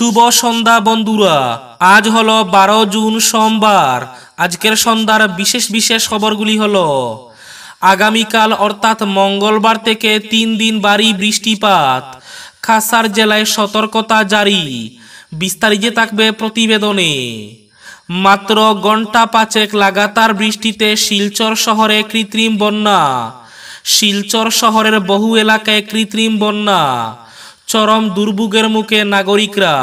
শুভ সন্ধ্যা বন্ধুরা আজ হলো বারো জুন সোমবার আজকের সন্ধ্যার বিশেষ বিশেষ খবরগুলি হলো আগামীকাল অর্থাৎ মঙ্গলবার থেকে তিন দিন বাড়ি বৃষ্টিপাত খাসার জেলায় সতর্কতা জারি বিস্তারিত থাকবে প্রতিবেদনে মাত্র ঘণ্টা পাঁচেক লাগাতার বৃষ্টিতে শিলচর শহরে কৃত্রিম বন্যা শিলচর শহরের বহু এলাকায় কৃত্রিম বন্যা চরম দুর্ভোগের মুখে নাগরিকরা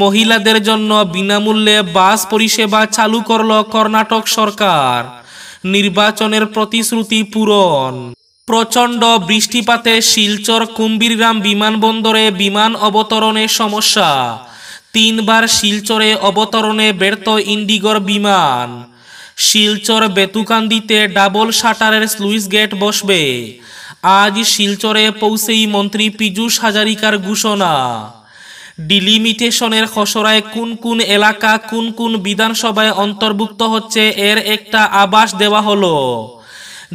মহিলাদের জন্য বিনামূল্যে বাস পরিষেবা চালু করল কর্ণাটক সরকার নির্বাচনের প্রতিশ্রুতি পূরণ প্রচণ্ড বৃষ্টিপাতে শিলচর কুম্বিরগ্রাম বিমানবন্দরে বিমান অবতরণে সমস্যা তিনবার শিলচরে অবতরণে ব্যর্থ ইন্ডিগর বিমান শিলচর বেতুকান্দিতে ডাবল শাটারের স্লুইস গেট বসবে আজ শিলচরে পৌঁছেই মন্ত্রী পীযুষ হাজারিকার ঘোষণা ডিলিমিটেশনের খসড়ায় কোন কোন এলাকা কোন কোন বিধানসভায় অন্তর্ভুক্ত হচ্ছে এর একটা আবাস দেওয়া হলো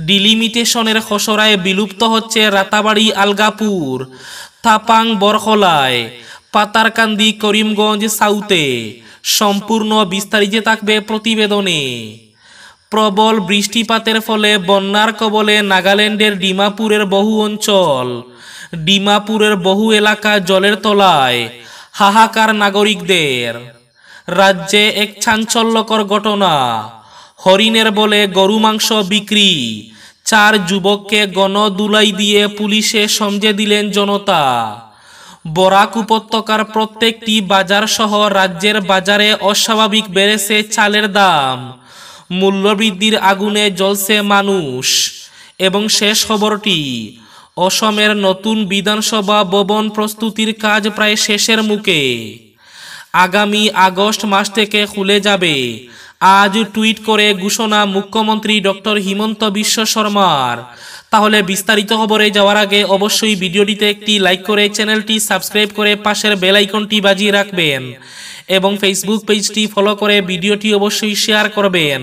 ডিলিমিটেশনের খসড়ায় বিলুপ্ত হচ্ছে রাতাবাড়ি আলগাপুর থাপাং বরখলায় পাতারকান্দি করিমগঞ্জ সাউথে সম্পূর্ণ বিস্তারিত থাকবে প্রতিবেদনে প্রবল বৃষ্টিপাতের ফলে বন্যার কবলে নাগাল্যান্ডের ডিমাপুরের বহু অঞ্চল ডিমাপুরের বহু এলাকা জলের তলায় হাহাকার নাগরিকদের রাজ্যে এক চাঞ্চল্যকর ঘটনা হরিণের বলে গরু মাংস বিক্রি চার যুবককে গণদুলাই দিয়ে পুলিশে সমঝে দিলেন জনতা বরাক উপত্যকার প্রত্যেকটি বাজার সহ রাজ্যের বাজারে অস্বাভাবিক বেড়েছে চালের দাম মূল্যবৃদ্ধির আগুনে জ্বলছে মানুষ এবং শেষ খবরটি অসমের নতুন বিধানসভা ভবন প্রস্তুতির কাজ প্রায় শেষের মুখে আগামী আগস্ট মাস থেকে খুলে যাবে আজ টুইট করে ঘোষণা মুখ্যমন্ত্রী ডক্টর হিমন্ত বিশ্ব শর্মার তাহলে বিস্তারিত খবরে যাওয়ার আগে অবশ্যই ভিডিওটিতে একটি লাইক করে চ্যানেলটি সাবস্ক্রাইব করে পাশের বেলাইকনটি বাজিয়ে রাখবেন এবং ফেসবুক পেজটি ফলো করে ভিডিওটি অবশ্যই শেয়ার করবেন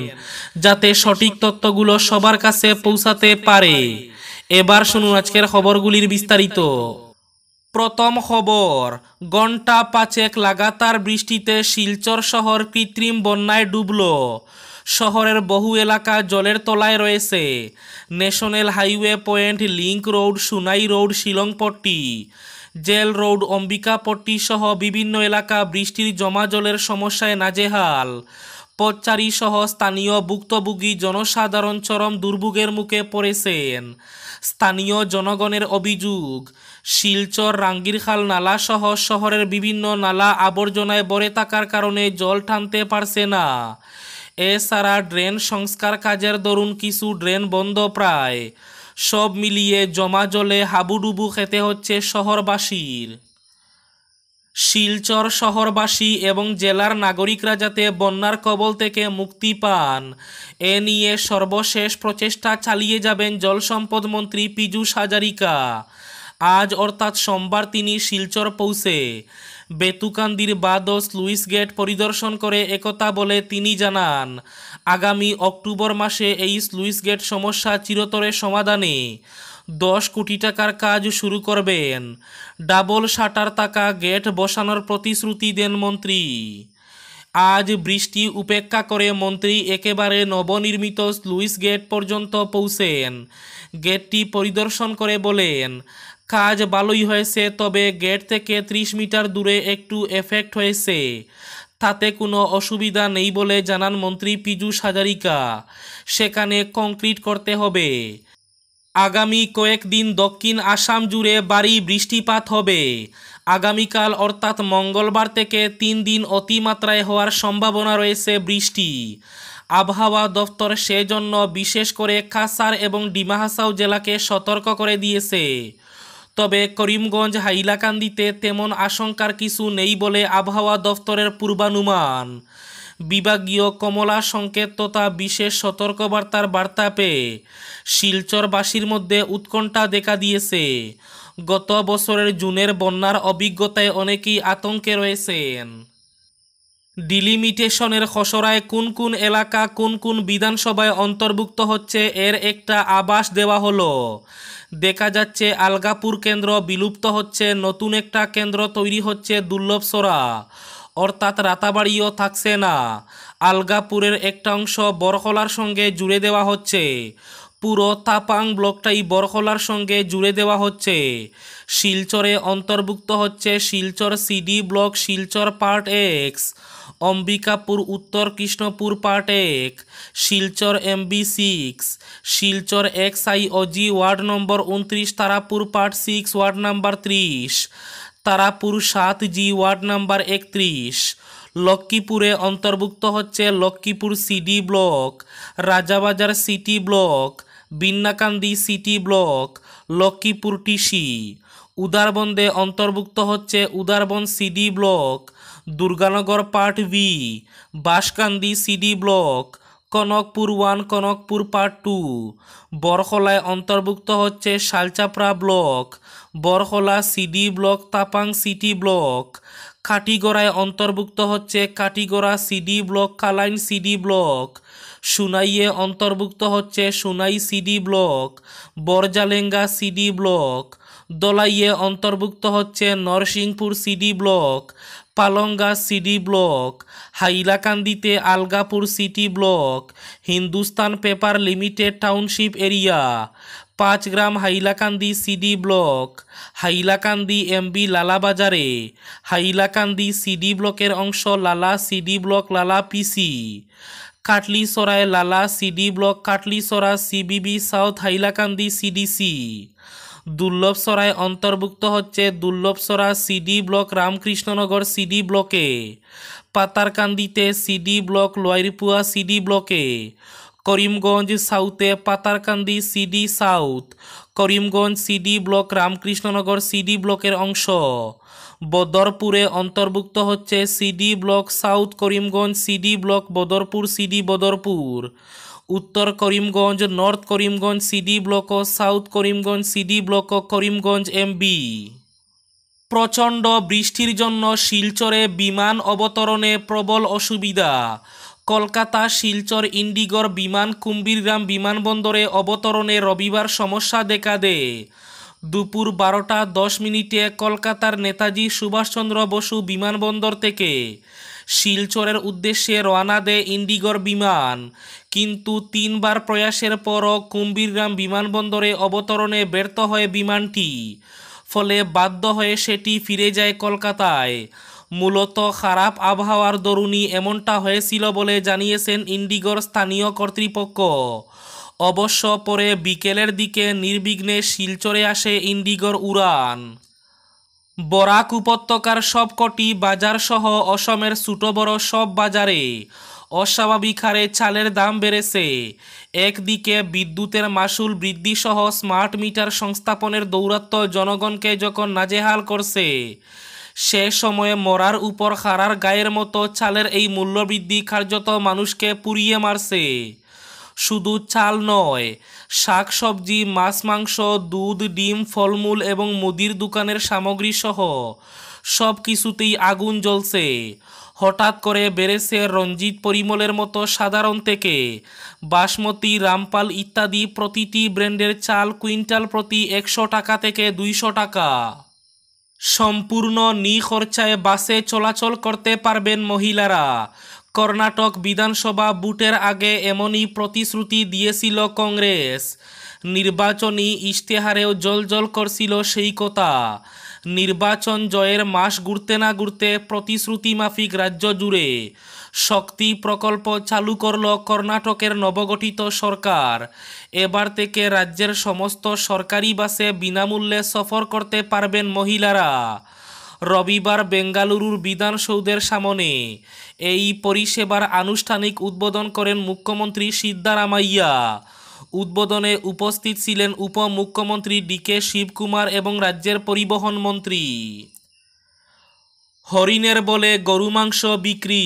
যাতে সঠিক তথ্যগুলো সবার কাছে পৌঁছাতে পারে এবার শুনুন আজকের খবরগুলির বিস্তারিত প্রথম খবর ঘন্টা পাঁচেক লাগাতার বৃষ্টিতে শিলচর শহর কৃত্রিম বন্যায় ডুবল শহরের বহু এলাকা জলের তলায় রয়েছে national highway point link road Sunai road Shillongpatti jail road Ambikapatti সহ বিভিন্ন এলাকা বৃষ্টির জমা জলের সমস্যায় নাজেহাল পথচারী সহ স্থানীয় ভুক্তভোগী জনসাধারণ চরম দুর্ভোগের মুখে পড়েছেন স্থানীয় জনগণের অভিযোগ শিলচর রাঙ্গিরখাল নালা সহ শহরের বিভিন্ন নালা আবর্জনায় বড়ে থাকার কারণে জল টানতে পারছে না এছাড়া ড্রেন সংস্কার কাজের দরুন কিছু ড্রেন বন্ধ প্রায় সব মিলিয়ে জমা জলে হাবুডুবু খেতে হচ্ছে শহরবাসীর শিলচর শহরবাসী এবং জেলার নাগরিকরা যাতে বন্যার কবল থেকে মুক্তি পান এ নিয়ে সর্বশেষ প্রচেষ্টা চালিয়ে যাবেন জলসম্পদ মন্ত্রী পীযূষ হাজারিকা আজ অর্থাৎ সোমবার তিনি শিলচর পৌঁছে বেতুকান্দির বাদস লুইস গেট পরিদর্শন করে একতা বলে তিনি জানান আগামী অক্টোবর মাসে এই স্লুইস গেট সমস্যা চিরতরে সমাধানে দশ কোটি টাকার কাজ শুরু করবেন ডাবল শাটার তাকা গেট বসানোর প্রতিশ্রুতি দেন মন্ত্রী আজ বৃষ্টি উপেক্ষা করে মন্ত্রী একেবারে নবনির্মিত স্লুইস গেট পর্যন্ত পৌঁছেন গেটটি পরিদর্শন করে বলেন কাজ ভালোই হয়েছে তবে গেট থেকে ত্রিশ মিটার দূরে একটু এফেক্ট হয়েছে তাতে কোনো অসুবিধা নেই বলে জানান মন্ত্রী পীযূষ হাজারিকা সেখানে কংক্রিট করতে হবে আগামী কয়েকদিন দক্ষিণ আসাম জুড়ে বাড়ি বৃষ্টিপাত হবে আগামীকাল অর্থাৎ মঙ্গলবার থেকে তিন দিন অতিমাত্রায় হওয়ার সম্ভাবনা রয়েছে বৃষ্টি আবহাওয়া দফতর সেজন্য বিশেষ করে কাসার এবং ডিমাহাসাও জেলাকে সতর্ক করে দিয়েছে তবে করিমগঞ্জ হাইলাকান্দিতে তেমন আশঙ্কার কিছু নেই বলে আবহাওয়া দফতরের পূর্বানুমান বিভাগীয় কমলা সংকেত তথা বিশেষ সতর্কবার্তার বার্তা পেয়ে শিলচরবাসীর মধ্যে উৎকণ্ঠা দেখা দিয়েছে গত বছরের জুনের বন্যার অভিজ্ঞতায় অনেকেই আতঙ্কে রয়েছেন ডিলিমিটেশনের খসড়ায় কোন কোন এলাকা কোন কোন বিধানসভায় অন্তর্ভুক্ত হচ্ছে এর একটা আবাস দেওয়া হলো দেখা যাচ্ছে আলগাপুর কেন্দ্র বিলুপ্ত হচ্ছে নতুন একটা কেন্দ্র তৈরি হচ্ছে দুর্লভসরা অর্থাৎ রাতাবাড়িও থাকছে না আলগাপুরের একটা অংশ বরকলার সঙ্গে জুড়ে দেওয়া হচ্ছে পুরো তাপাং ব্লকটাই বরকলার সঙ্গে জুড়ে দেওয়া হচ্ছে শিলচরে অন্তর্ভুক্ত হচ্ছে Silchar CD block Silchar part X Ambikapur উত্তর কৃষ্ণপুর পার্ট এক Silchar MB six Silchar X I অজি ওয়ার্ড নম্বর উনত্রিশ Tarapur part six ward number ত্রিশ তারাপুর সাত জি ওয়ার্ড নাম্বার একত্রিশ লক্ষ্মীপুরে অন্তর্ভুক্ত হচ্ছে Lakhipur CD block Rajabazar city block Binnakandi city block Lakhipur TC উদারবন্দে অন্তর্ভুক্ত হচ্ছে Udharbond CD block Durganagar part B Banskandi CD block Kanakpur one Kanakpur part two বরহলায় অন্তর্ভুক্ত হচ্ছে Salchapra block Borkhola CD block Tapang city block কাটিগড়ায় অন্তর্ভুক্ত হচ্ছে Katigorah CD block Kalain CD block সুনাইয়ে অন্তর্ভুক্ত হচ্ছে Sunai CD block Borjalenga CD block দলাইয়ে অন্তর্ভুক্ত হচ্ছে Narsingpur CD block Palanga CD block হাইলাকান্দিতে Algapur city block Hindustan paper limited township area Panchgram Hailakandi CD block Hailakandi MB Lala বাজারে হাইলাকান্দি সিডি ব্লকের অংশ লালা সিডি ব্লক লালা পিসি কাটলিসরায় Lala CD block Katlicherra C B B south Hailakandi C D C দুর্লভসরায় অন্তর্ভুক্ত হচ্ছে Dullavcherra CD block Ramkrishnanagar CD ব্লকে পাতারকান্দিতে সিডি ব্লক লয়রপুয়া সিডি ব্লকে করিমগঞ্জ সাউথে Patharkandi CD south Karimganj CD block Ramkrishnanagar CD ব্লকের অংশ বদরপুরে অন্তর্ভুক্ত হচ্ছে CD block south Karimganj CD block Badarpur CD Badarpur উত্তর Karimganj north Karimganj CD block south Karimganj CD block Karimganj MB প্রচণ্ড বৃষ্টির জন্য শিলচরে বিমান অবতরণে প্রবল অসুবিধা কলকাতা শিলচর ইন্ডিগর বিমান কুম্বিরগ্রাম বিমানবন্দরে অবতরণে রবিবার সমস্যা দেখা দে দুপুর বারোটা দশ মিনিটে কলকাতার নেতাজি সুভাষচন্দ্র বসু বিমানবন্দর থেকে শিলচরের উদ্দেশ্যে রওনা দেয় ইন্ডিগোর বিমান কিন্তু তিনবার প্রয়াসের পরও কুম্ভীরগ্রাম বিমানবন্দরে অবতরণে ব্যর্থ হয় বিমানটি ফলে বাধ্য হয়ে সেটি ফিরে যায় কলকাতায় মূলত খারাপ আবহাওয়ার দরুনই এমনটা হয়েছিল বলে জানিয়েছেন ইন্ডিগোর স্থানীয় কর্তৃপক্ষ অবশ্য পরে বিকেলের দিকে নির্বিঘ্নে শিলচরে আসে ইন্ডিগোর উড়ান বরাক উপত্যকার সবকটি বাজারসহ অসমের ছোট বড় সব বাজারে অস্বাভাবিক হারে চালের দাম বেড়েছে একদিকে বিদ্যুতের মাসুল বৃদ্ধিসহ স্মার্ট মিটার সংস্থাপনের দৌরাত্ব জনগণকে যখন নাজেহাল করছে সে সময়ে মরার উপর হারার গায়ের মতো চালের এই মূল্যবৃদ্ধি কার্যত মানুষকে পুড়িয়ে মারছে শুধু চাল নয় শাক সবজি মাছ মাংস দুধ ডিম ফলমূল এবং মুদির দোকানের সামগ্রী সহ সব কিছুতেই আগুন জ্বলছে হঠাৎ করে বেড়েছে রঞ্জিত পরিমলের মতো সাধারণ থেকে বাসমতি রামপাল ইত্যাদি প্রতিটি ব্র্যান্ডের চাল কুইন্টাল প্রতি একশো টাকা থেকে দুইশো টাকা সম্পূর্ণ নিখরচায় বাসে চলাচল করতে পারবেন মহিলারা কর্ণাটক বিধানসভা বুটের আগে এমনই প্রতিশ্রুতি দিয়েছিল কংগ্রেস নির্বাচনী ইশতেহারেও জল করছিল সেই কথা নির্বাচন জয়ের মাস ঘুরতে না ঘুরতে প্রতিশ্রুতি মাফিক রাজ্য জুড়ে শক্তি প্রকল্প চালু করল কর্ণাটকের নবগঠিত সরকার এবার থেকে রাজ্যের সমস্ত সরকারি বাসে বিনামূল্যে সফর করতে পারবেন মহিলারা রবিবার বেঙ্গালুরুর বিধানসৌধের সামনে এই পরিষেবার আনুষ্ঠানিক উদ্বোধন করেন মুখ্যমন্ত্রী সিদ্ধারামাইয়া উদ্বোধনে উপস্থিত ছিলেন উপমুখ্যমন্ত্রী ডিকে শিবকুমার এবং রাজ্যের পরিবহন মন্ত্রী হরিণের বলে গরু মাংস বিক্রি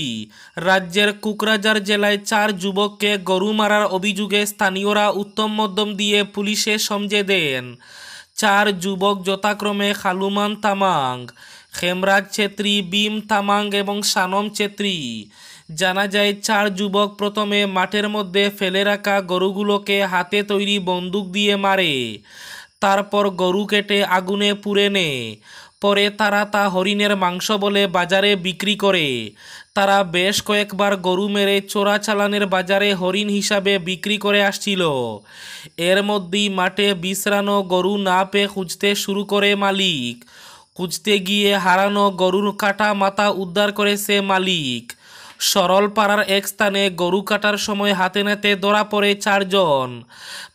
রাজ্যের কুকরাজার জেলায় চার যুবককে গরু মারার অভিযোগে স্থানীয়রা উত্তম মধ্যম দিয়ে পুলিশে সমঝে দেন চার যুবক যথাক্রমে খালুমান তামাং হেমরাজ ছেত্রী বিম তামাং এবং সানম ছেত্রী জানা যায় চার যুবক প্রথমে মাঠের মধ্যে ফেলে রাখা গরুগুলোকে হাতে তৈরি বন্দুক দিয়ে মারে তারপর গরু কেটে আগুনে পুড়ে নেয় পরে তারা তা হরিণের মাংস বলে বাজারে বিক্রি করে তারা বেশ কয়েকবার গরু মেরে চোরা চালানের বাজারে হরিণ হিসাবে বিক্রি করে আসছিল এর মধ্যেই মাঠে বিশ্রানো গরু না পেয়ে খুঁজতে শুরু করে মালিক খুঁজতে গিয়ে হারানো গরুর কাটা মাথা উদ্ধার করেছে মালিক সরলপাড়ার এক স্থানে গরু কাটার সময় হাতে নাতে ধরা পড়ে চারজন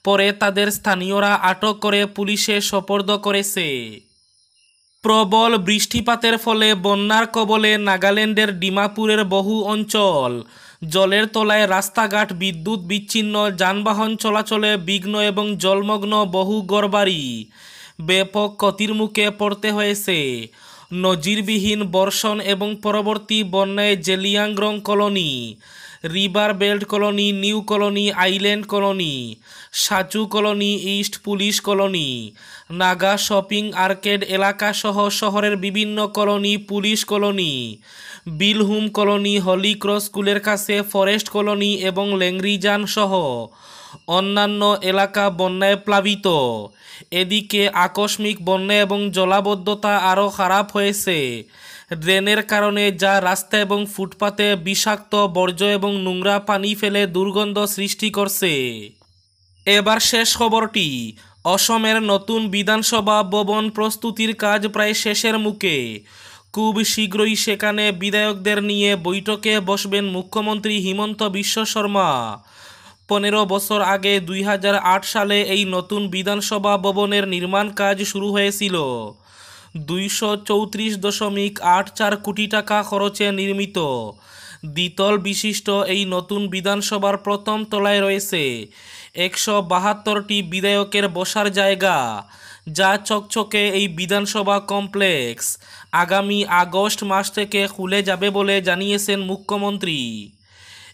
পরে তাদের স্থানীয়রা আটক করে পুলিশে সোপর্দ করেছে প্রবল বৃষ্টিপাতের ফলে বন্যার কবলে নাগাল্যান্ডের ডিমাপুরের বহু অঞ্চল জলের তলায় রাস্তাঘাট বিদ্যুৎ বিচ্ছিন্ন যানবাহন চলাচলে বিঘ্ন এবং জলমগ্ন বহু গড়বাড়ি ব্যাপক ক্ষতির মুখে পড়তে হয়েছে নজিরবিহীন বর্ষণ এবং পরবর্তী বন্যায় Zeliangrong colony river belt colony new colony island colony Sachu colony east police colony Naga shopping arcade এলাকাসহ শহরের বিভিন্ন colony police colony Bilhum colony holy cross স্কুলের কাছে ফরেস্ট কলোনি এবং ল্যাংরিজান সহ অন্যান্য এলাকা বন্যায় প্লাবিত এদিকে আকস্মিক বন্যা এবং জলাবদ্ধতা আরও খারাপ হয়েছে ড্রেনের কারণে যা রাস্তা এবং ফুটপাতে বিষাক্ত বর্জ্য এবং নোংরা পানি ফেলে দুর্গন্ধ সৃষ্টি করছে এবার শেষ খবরটি অসমের নতুন বিধানসভা ভবন প্রস্তুতির কাজ প্রায় শেষের মুখে খুব শীঘ্রই সেখানে বিধায়কদের নিয়ে বৈঠকে বসবেন মুখ্যমন্ত্রী হিমন্ত বিশ্ব শর্মা পনেরো বছর আগে দুই সালে এই নতুন বিধানসভা ভবনের নির্মাণ কাজ শুরু হয়েছিল দুইশো চৌত্রিশ দশমিক আট চার কোটি টাকা খরচে নির্মিত দ্বিতল বিশিষ্ট এই নতুন বিধানসভার প্রথম তলায় রয়েছে একশো বাহাত্তরটি বিধায়কের বসার জায়গা যা চকচকে এই বিধানসভা কমপ্লেক্স আগামী আগস্ট মাস থেকে খুলে যাবে বলে জানিয়েছেন মুখ্যমন্ত্রী